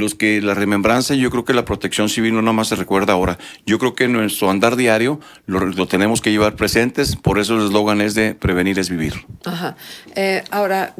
los que la remembranza, yo creo que la protección civil no nada más se recuerda ahora. Yo creo que en nuestro andar diario lo, tenemos que llevar presentes, por eso el eslogan es de prevenir es vivir. Ajá. Eh, ahora,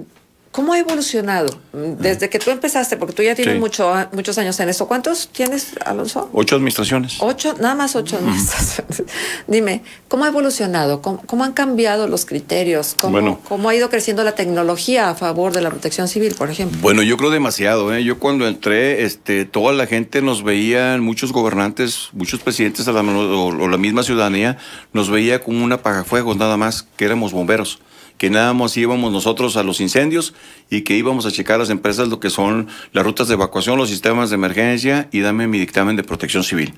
¿Cómo ha evolucionado mm, desde que tú empezaste? Porque tú ya tienes muchos años en eso ¿Cuántos tienes, Alonso? Ocho administraciones. Ocho, nada más ocho administraciones. Dime, ¿cómo ha evolucionado? ¿Cómo, han cambiado los criterios? ¿Cómo, ¿Cómo, ha ido creciendo la tecnología a favor de la protección civil, por ejemplo? Bueno, yo creo demasiado. ¿eh? Yo cuando entré, este, toda la gente nos veía, muchos gobernantes, muchos presidentes a la, o, la misma ciudadanía, nos veía como una apagafuegos nada más, que éramos bomberos que nada más íbamos nosotros a los incendios y que íbamos a checar las empresas lo que son las rutas de evacuación, los sistemas de emergencia y dame mi dictamen de protección civil.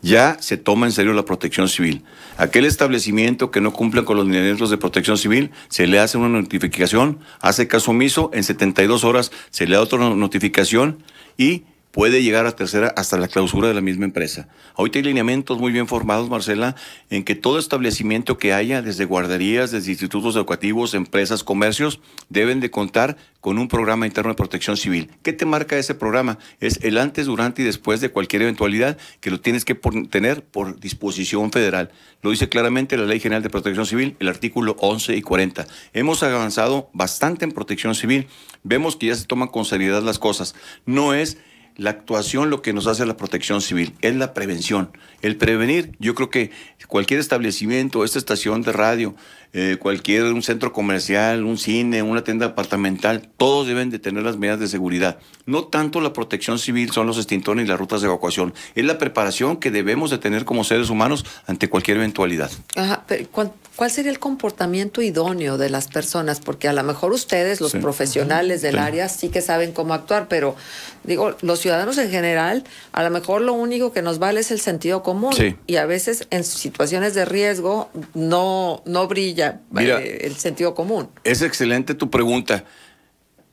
Ya se toma en serio la protección civil. Aquel establecimiento que no cumple con los lineamientos de protección civil, se le hace una notificación, hace caso omiso, en 72 horas se le da otra notificación y puede llegar a tercera hasta la clausura de la misma empresa. Ahorita hay lineamientos muy bien formados, Marcela, en que todo establecimiento que haya, desde guarderías, desde institutos educativos, empresas, comercios, deben de contar con un programa interno de protección civil. ¿Qué te marca ese programa? Es el antes, durante y después de cualquier eventualidad que lo tienes que tener por disposición federal. Lo dice claramente la Ley General de Protección Civil, el artículo 11 y 40. Hemos avanzado bastante en protección civil. Vemos que ya se toman con seriedad las cosas. No es la actuación lo que nos hace la protección civil, es la prevención. El prevenir, yo creo que cualquier establecimiento, esta estación de radio, eh, cualquier un centro comercial, un cine, una tienda departamental, todos deben de tener las medidas de seguridad. No tanto la protección civil son los extintores y las rutas de evacuación, es la preparación que debemos de tener como seres humanos ante cualquier eventualidad. Ajá, ¿cuál, sería el comportamiento idóneo de las personas? Porque a lo mejor ustedes, los profesionales del área, sí que saben cómo actuar, pero digo, los ciudadanos en general, a lo mejor lo único que nos vale es el sentido común y a veces en situaciones de riesgo no, no brilla Mira, eh, el sentido común. Es excelente tu pregunta.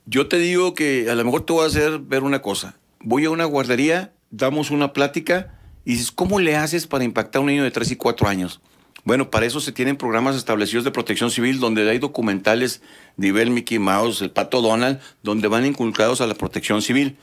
Yo te digo que a lo mejor te voy a hacer ver una cosa. Voy a una guardería, damos una plática y dices, ¿cómo le haces para impactar a un niño de 3 y 4 años? Bueno, para eso se tienen programas establecidos de protección civil donde hay documentales nivel Mickey Mouse, el Pato Donald, donde van inculcados a la protección civil.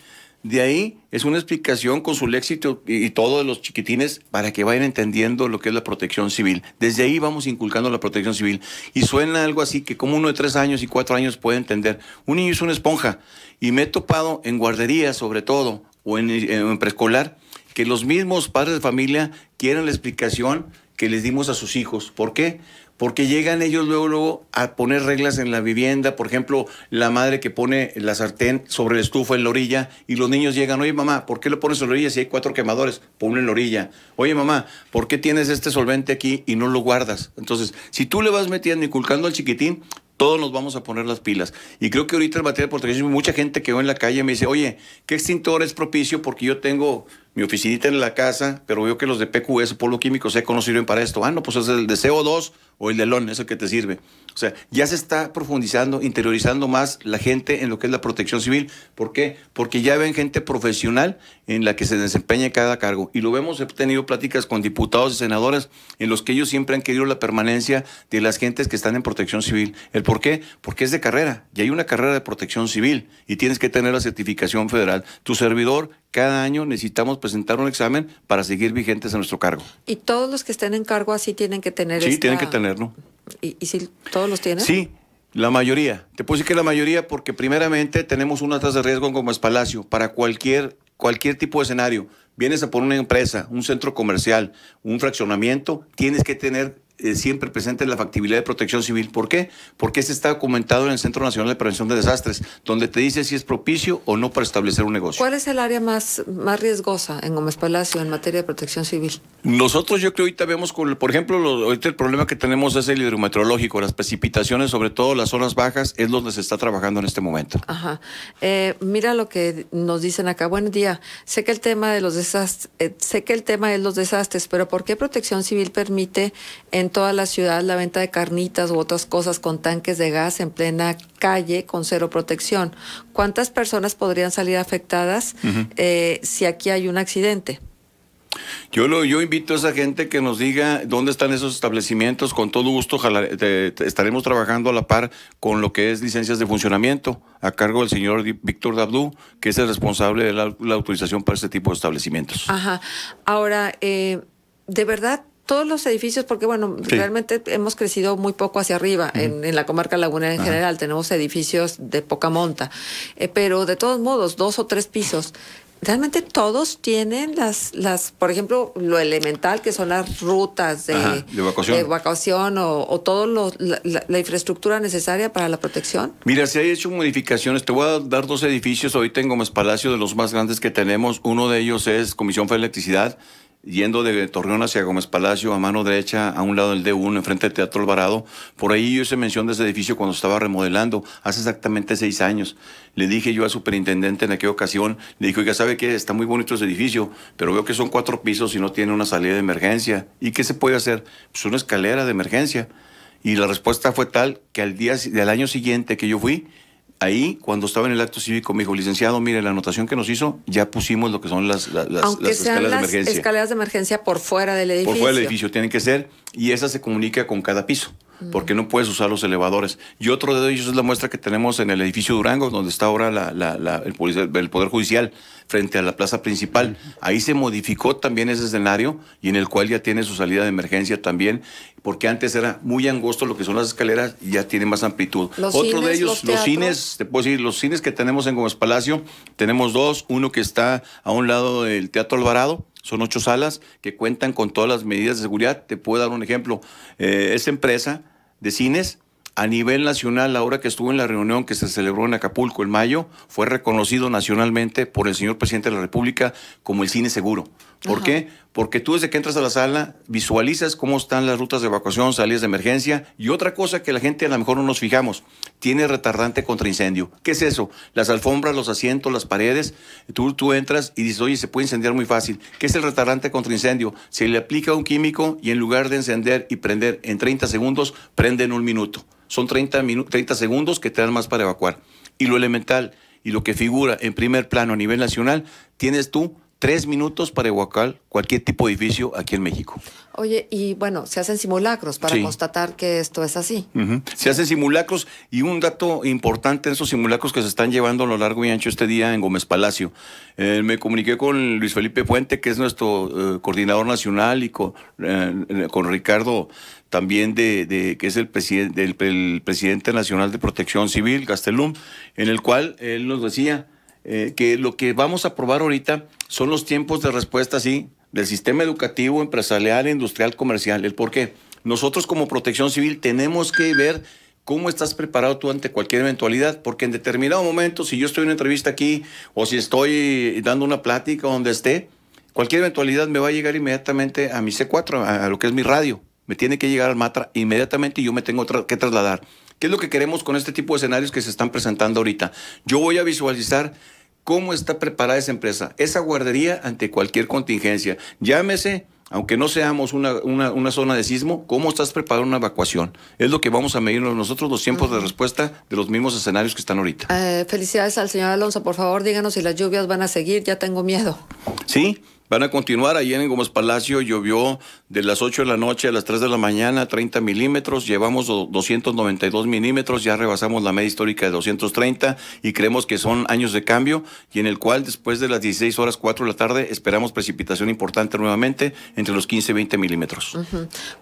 De ahí es una explicación con su éxito y, todo de los chiquitines para que vayan entendiendo lo que es la protección civil. Desde ahí vamos inculcando la protección civil. Y suena algo así que como uno de tres años y cuatro años puede entender. Un niño es una esponja. Y me he topado en guarderías, sobre todo, o en, en preescolar, que los mismos padres de familia quieren la explicación que les dimos a sus hijos. ¿Por qué? porque llegan ellos luego, luego a poner reglas en la vivienda, por ejemplo, la madre que pone la sartén sobre el estufa en la orilla y los niños llegan, oye mamá, ¿por qué lo pones en la orilla si hay cuatro quemadores? Ponlo en la orilla. Oye mamá, ¿por qué tienes este solvente aquí y no lo guardas? Entonces, si tú le vas metiendo, y inculcando al chiquitín, todos nos vamos a poner las pilas. Y creo que ahorita el material de mucha gente que va en la calle me dice, oye, ¿qué extintor es propicio? Porque yo tengo mi oficinita en la casa, pero veo que los de PQS, Polo Químico Seco, no sirven para esto. Ah, no, pues es el de CO2 o el de LON, ...eso que te sirve. O sea, ya se está profundizando, interiorizando más la gente en lo que es la protección civil. ¿Por qué? Porque ya ven gente profesional en la que se desempeña cada cargo. Y lo vemos, he tenido pláticas con diputados y senadores en los que ellos siempre han querido la permanencia de las gentes que están en protección civil. ¿El por qué? Porque es de carrera. Y hay una carrera de protección civil y tienes que tener la certificación federal. Tu servidor, cada año necesitamos presentar un examen para seguir vigentes en nuestro cargo. ¿Y todos los que estén en cargo así tienen que tener Sí, tienen que tenerlo. ¿Y, si todos los tienen? Sí, la mayoría. Te puedo decir que la mayoría porque primeramente tenemos una tasa de riesgo en es Palacio para cualquier, cualquier tipo de escenario. Vienes a poner una empresa, un centro comercial, un fraccionamiento, tienes que tener eh, siempre presente la factibilidad de protección civil. ¿Por qué? Porque este está documentado en el Centro Nacional de Prevención de Desastres, donde te dice si es propicio o no para establecer un negocio. ¿Cuál es el área más, más riesgosa en Gómez Palacio en materia de protección civil? Nosotros yo creo que ahorita vemos, con, por ejemplo, ahorita el problema que tenemos es el hidrometeorológico, las precipitaciones, sobre todo las zonas bajas, es donde se está trabajando en este momento. Ajá. Eh, mira lo que nos dicen acá. Buen día. Sé que el tema de los desastres, eh, sé que el tema es los desastres, pero ¿por qué protección civil permite en toda la ciudad la venta de carnitas u otras cosas con tanques de gas en plena calle con cero protección. ¿Cuántas personas podrían salir afectadas eh, si aquí hay un accidente? Yo, lo, yo invito a esa gente que nos diga dónde están esos establecimientos. Con todo gusto estaremos trabajando a la par con lo que es licencias de funcionamiento a cargo del señor Víctor Dabdú, que es el responsable de la, la autorización para este tipo de establecimientos. Ajá. Ahora, eh, de verdad, todos los edificios, porque bueno, realmente hemos crecido muy poco hacia arriba en, la comarca laguna en general, tenemos edificios de poca monta, eh, pero de todos modos, dos o tres pisos. Realmente todos tienen las, las, por ejemplo, lo elemental que son las rutas de, evacuación, o, o toda la, infraestructura necesaria para la protección. Mira, si hay hecho modificaciones. Te voy a dar dos edificios hoy tengo más Palacio, de los más grandes que tenemos. Uno de ellos es Comisión Federal de Electricidad, yendo de Torreón hacia Gómez Palacio, a mano derecha, a un lado del D1, enfrente del Teatro Alvarado. Por ahí yo hice mención de ese edificio cuando estaba remodelando, hace exactamente seis años. Le dije yo al superintendente en aquella ocasión, le dije, ya ¿sabe que Está muy bonito ese edificio, pero veo que son cuatro pisos y no tiene una salida de emergencia. ¿Y qué se puede hacer? Pues una escalera de emergencia. Y la respuesta fue tal que al día del año siguiente que yo fui, ahí, cuando estaba en el acto cívico, me dijo, licenciado, mire, la anotación que nos hizo, ya pusimos lo que son las, escaleras de emergencia. escaleras de emergencia por fuera del edificio. Por fuera del edificio tienen que ser, y esa se comunica con cada piso porque no puedes usar los elevadores. Y otro de ellos es la muestra que tenemos en el edificio Durango, donde está ahora el, Poder Judicial, frente a la plaza principal. Ahí se modificó también ese escenario y en el cual ya tiene su salida de emergencia también, porque antes era muy angosto lo que son las escaleras y ya tiene más amplitud. otro de ellos, los, cines, te puedo decir, los cines que tenemos en Gómez Palacio, tenemos dos, uno que está a un lado del Teatro Alvarado, son ocho salas que cuentan con todas las medidas de seguridad. Te puedo dar un ejemplo. Eh, esa empresa de cines a nivel nacional, ahora que estuvo en la reunión que se celebró en Acapulco en mayo, fue reconocido nacionalmente por el señor presidente de la República como el cine seguro, ¿Por qué? Porque tú desde que entras a la sala visualizas cómo están las rutas de evacuación, salidas de emergencia y otra cosa que la gente a lo mejor no nos fijamos, tiene retardante contra incendio. ¿Qué es eso? Las alfombras, los asientos, las paredes, tú, tú entras y dices, oye, se puede incendiar muy fácil. ¿Qué es el retardante contra incendio? Se le aplica un químico y en lugar de encender y prender en 30 segundos, prende en un minuto. Son 30, 30 segundos que te dan más para evacuar. Y lo elemental y lo que figura en primer plano a nivel nacional, tienes tú tres minutos para evacuar cualquier tipo de edificio aquí en México. Oye, y bueno, se hacen simulacros para constatar que esto es así. Se hacen simulacros y un dato importante en esos simulacros que se están llevando a lo largo y ancho este día en Gómez Palacio. Eh, me comuniqué con Luis Felipe Puente, que es nuestro eh, coordinador nacional, y con, eh, Ricardo también, de, que es el, presidente del presidente nacional de protección civil, Gastelum, en el cual él nos decía eh, que lo que vamos a probar ahorita son los tiempos de respuesta, sí, del sistema educativo, empresarial, industrial, comercial. ¿El por qué? Nosotros como protección civil tenemos que ver cómo estás preparado tú ante cualquier eventualidad, porque en determinado momento, si yo estoy en una entrevista aquí o si estoy dando una plática donde esté, cualquier eventualidad me va a llegar inmediatamente a mi C4, a, lo que es mi radio. Me tiene que llegar al MATRA inmediatamente y yo me tengo que trasladar. ¿Qué es lo que queremos con este tipo de escenarios que se están presentando ahorita? Yo voy a visualizar cómo está preparada esa empresa, esa guardería ante cualquier contingencia. Llámese, aunque no seamos una, zona de sismo, cómo estás preparada una evacuación. Es lo que vamos a medir nosotros los tiempos de respuesta de los mismos escenarios que están ahorita. Eh, felicidades al señor Alonso. Por favor, díganos si las lluvias van a seguir. Ya tengo miedo. Sí, Van a continuar. Ayer en Gómez Palacio llovió de las 8 de la noche a las 3 de la mañana 30 milímetros. Llevamos 292 milímetros. Ya rebasamos la media histórica de 230 y creemos que son años de cambio y en el cual después de las 16 horas 4 de la tarde esperamos precipitación importante nuevamente entre los 15 y 20 milímetros.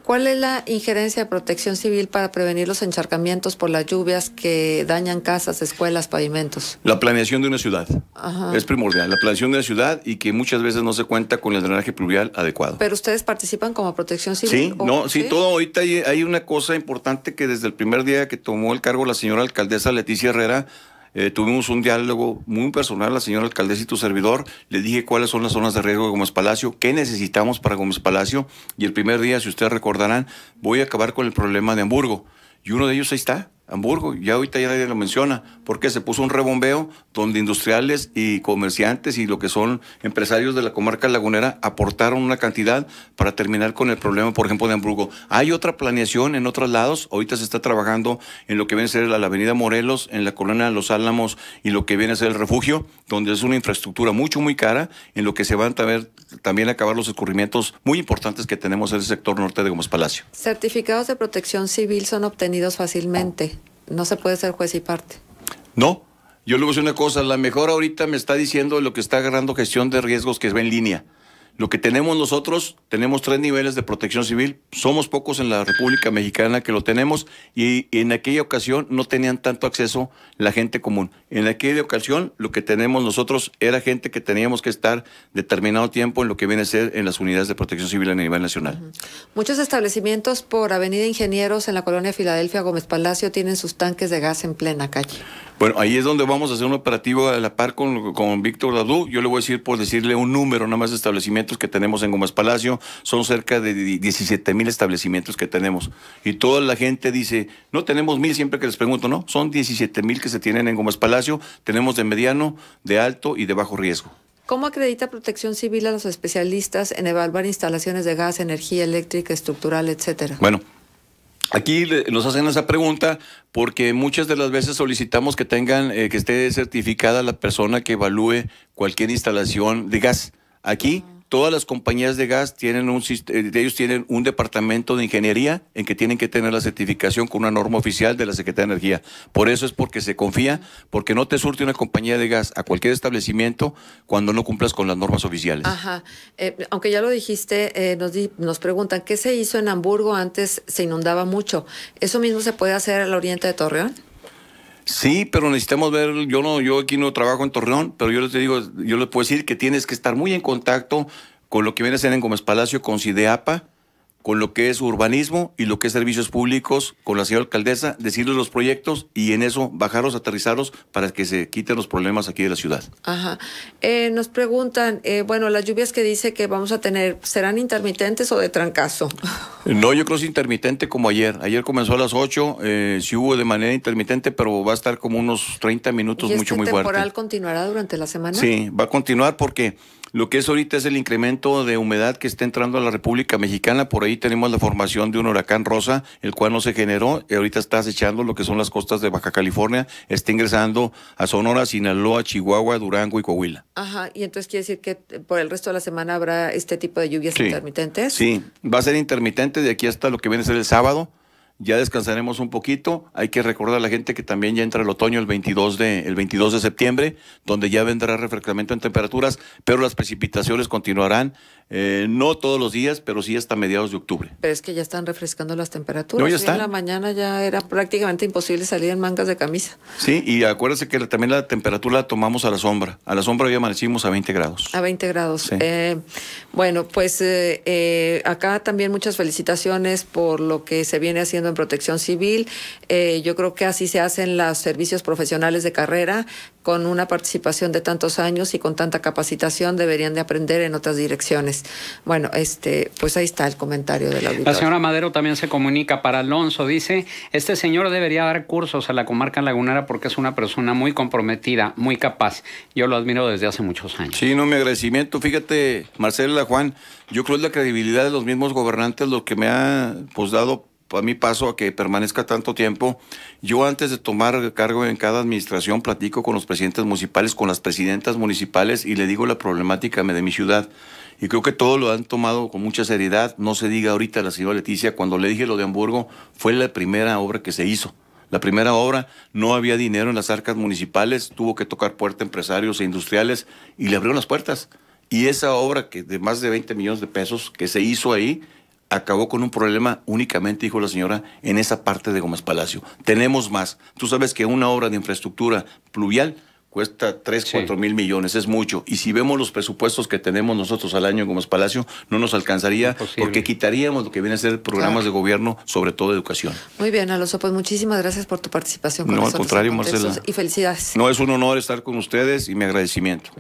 ¿Cuál es la injerencia de protección civil para prevenir los encharcamientos por las lluvias que dañan casas, escuelas, pavimentos? La planeación de una ciudad. Es primordial. La planeación de una ciudad y que muchas veces no se cuenta con el drenaje pluvial adecuado. Pero ustedes participan como protección civil. Sí, no, sí, todo ahorita hay, una cosa importante que desde el primer día que tomó el cargo la señora alcaldesa Leticia Herrera, eh, tuvimos un diálogo muy personal, la señora alcaldesa y tu servidor, le dije cuáles son las zonas de riesgo de Gómez Palacio, qué necesitamos para Gómez Palacio, y el primer día, si ustedes recordarán, voy a acabar con el problema de Hamburgo, y uno de ellos ahí está, Hamburgo, ya ahorita ya nadie lo menciona, porque se puso un rebombeo donde industriales y comerciantes y lo que son empresarios de la comarca lagunera aportaron una cantidad para terminar con el problema, por ejemplo, de Hamburgo. Hay otra planeación en otros lados, ahorita se está trabajando en lo que viene a ser la, avenida Morelos, en la colonia de Los Álamos y lo que viene a ser el refugio, donde es una infraestructura mucho, muy cara, en lo que se van a ver también acabar los escurrimientos muy importantes que tenemos en el sector norte de Gómez Palacio. Certificados de protección civil son obtenidos fácilmente no se puede ser juez y parte. No, yo le voy a decir una cosa, la mejor ahorita me está diciendo lo que está agarrando gestión de riesgos que va en línea. Lo que tenemos nosotros, tenemos tres niveles de protección civil, somos pocos en la República Mexicana que lo tenemos y en aquella ocasión no tenían tanto acceso la gente común. En aquella ocasión lo que tenemos nosotros era gente que teníamos que estar determinado tiempo en lo que viene a ser en las unidades de protección civil a nivel nacional. Muchos establecimientos por Avenida Ingenieros en la colonia Filadelfia Gómez Palacio tienen sus tanques de gas en plena calle. Bueno, ahí es donde vamos a hacer un operativo a la par con, Víctor Dadú. Yo le voy a decir por decirle un número, nada más de establecimiento que tenemos en Gómez Palacio, son cerca de 17 mil establecimientos que tenemos. Y toda la gente dice, no tenemos mil, siempre que les pregunto, ¿no? Son 17 mil que se tienen en Gómez Palacio, tenemos de mediano, de alto y de bajo riesgo. ¿Cómo acredita Protección Civil a los especialistas en evaluar instalaciones de gas, energía eléctrica, estructural, etcétera? Bueno, Aquí nos hacen esa pregunta porque muchas de las veces solicitamos que tengan, eh, que esté certificada la persona que evalúe cualquier instalación de gas. Aquí todas las compañías de gas tienen un eh, ellos tienen un departamento de ingeniería en que tienen que tener la certificación con una norma oficial de la Secretaría de Energía. Por eso es porque se confía, porque no te surte una compañía de gas a cualquier establecimiento cuando no cumplas con las normas oficiales. Ajá. Eh, aunque ya lo dijiste, eh, nos, nos preguntan qué se hizo en Hamburgo antes se inundaba mucho. Eso mismo se puede hacer al oriente de Torreón. Sí, pero necesitamos ver, yo no, yo aquí no trabajo en Torreón, pero yo les digo, yo les puedo decir que tienes que estar muy en contacto con lo que viene a ser en Gómez Palacio, con Cideapa, con lo que es urbanismo y lo que es servicios públicos, con la señora alcaldesa, decirles los proyectos y en eso bajarlos, aterrizarlos para que se quiten los problemas aquí de la ciudad. Ajá. Eh, nos preguntan, eh, bueno, las lluvias que dice que vamos a tener, ¿serán intermitentes o de trancazo? No, yo creo que es intermitente como ayer. Ayer comenzó a las 8, eh, sí hubo de manera intermitente, pero va a estar como unos 30 minutos mucho, este muy fuerte. ¿El temporal continuará durante la semana? Sí, va a continuar porque... Lo que es ahorita es el incremento de humedad que está entrando a la República Mexicana. Por ahí tenemos la formación de un huracán rosa, el cual no se generó. ahorita está acechando lo que son las costas de Baja California. Está ingresando a Sonora, Sinaloa, Chihuahua, Durango y Coahuila. Ajá, y entonces quiere decir que por el resto de la semana habrá este tipo de lluvias intermitentes. Sí, va a ser intermitente de aquí hasta lo que viene a ser el sábado ya descansaremos un poquito. Hay que recordar a la gente que también ya entra el otoño el 22 de, el 22 de septiembre, donde ya vendrá refrescamiento en temperaturas, pero las precipitaciones continuarán eh, no todos los días, pero sí hasta mediados de octubre. Pero es que ya están refrescando las temperaturas. En la mañana ya era prácticamente imposible salir en mangas de camisa. Sí, y acuérdese que también la temperatura la tomamos a la sombra. A la sombra hoy amanecimos a 20 grados. A 20 grados. Eh, bueno, pues eh, acá también muchas felicitaciones por lo que se viene haciendo en protección civil. yo creo que así se hacen los servicios profesionales de carrera con una participación de tantos años y con tanta capacitación deberían de aprender en otras direcciones. Bueno, este, pues ahí está el comentario de la La señora Madero también se comunica para Alonso, dice, este señor debería dar cursos a la comarca lagunera porque es una persona muy comprometida, muy capaz. Yo lo admiro desde hace muchos años. Sí, no, mi agradecimiento. Fíjate, Marcela Juan, yo creo que la credibilidad de los mismos gobernantes lo que me ha pues, dado a mí paso a que permanezca tanto tiempo, yo antes de tomar cargo en cada administración platico con los presidentes municipales, con las presidentas municipales y le digo la problemática de mi ciudad. Y creo que todo lo han tomado con mucha seriedad. No se diga ahorita la señora Leticia, cuando le dije lo de Hamburgo, fue la primera obra que se hizo. La primera obra, no había dinero en las arcas municipales, tuvo que tocar puerta empresarios e industriales y le abrieron las puertas. Y esa obra que de más de 20 millones de pesos que se hizo ahí acabó con un problema únicamente, dijo la señora, en esa parte de Gómez Palacio. Tenemos más. Tú sabes que una obra de infraestructura pluvial cuesta 3, 4 mil millones, es mucho. Y si vemos los presupuestos que tenemos nosotros al año en Gómez Palacio, no nos alcanzaría porque quitaríamos lo que viene a ser programas de gobierno, sobre todo educación. Muy bien, Alonso, pues muchísimas gracias por tu participación. Con no, al contrario, Marcela. Y felicidades. No, es un honor estar con ustedes y mi agradecimiento.